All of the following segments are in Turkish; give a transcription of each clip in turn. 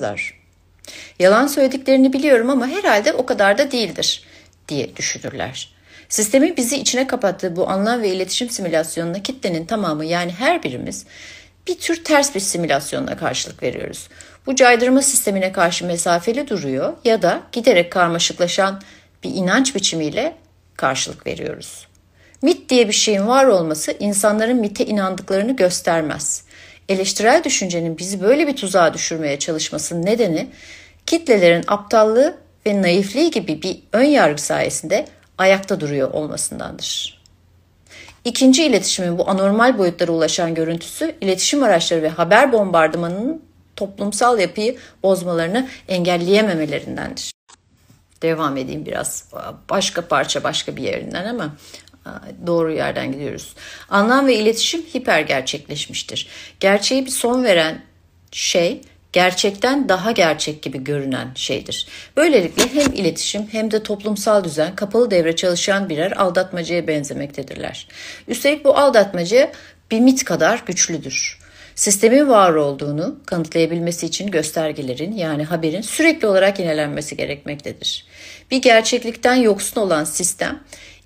yapmazlar. Yalan söylediklerini biliyorum ama herhalde o kadar da değildir diye düşünürler. Sistemin bizi içine kapattığı bu anlam ve iletişim simülasyonuna kitlenin tamamı yani her birimiz bir tür ters bir simülasyonla karşılık veriyoruz. Bu caydırma sistemine karşı mesafeli duruyor ya da giderek karmaşıklaşan bir inanç biçimiyle karşılık veriyoruz. Mit diye bir şeyin var olması insanların mite inandıklarını göstermez. Eleştirel düşüncenin bizi böyle bir tuzağa düşürmeye çalışmasının nedeni kitlelerin aptallığı ve naifliği gibi bir ön yargı sayesinde ayakta duruyor olmasındandır. İkinci iletişimin bu anormal boyutlara ulaşan görüntüsü iletişim araçları ve haber bombardımanının toplumsal yapıyı bozmalarını engelleyememelerindendir. Devam edeyim biraz başka parça başka bir yerinden ama doğru yerden gidiyoruz. Anlam ve iletişim hiper gerçekleşmiştir. Gerçeği bir son veren şey gerçekten daha gerçek gibi görünen şeydir. Böylelikle hem iletişim hem de toplumsal düzen kapalı devre çalışan birer aldatmacaya benzemektedirler. Üstelik bu aldatmaca bir mit kadar güçlüdür. Sistemin var olduğunu kanıtlayabilmesi için göstergelerin yani haberin sürekli olarak yenilenmesi gerekmektedir. Bir gerçeklikten yoksun olan sistem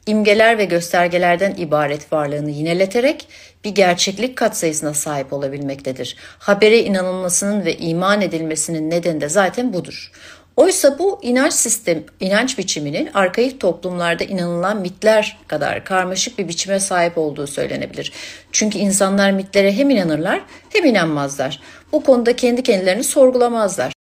imgeler ve göstergelerden ibaret varlığını yineleterek bir gerçeklik katsayısına sahip olabilmektedir. Habere inanılmasının ve iman edilmesinin nedeni de zaten budur. Oysa bu inanç sistem, inanç biçiminin arkaik toplumlarda inanılan mitler kadar karmaşık bir biçime sahip olduğu söylenebilir. Çünkü insanlar mitlere hem inanırlar hem inanmazlar. Bu konuda kendi kendilerini sorgulamazlar.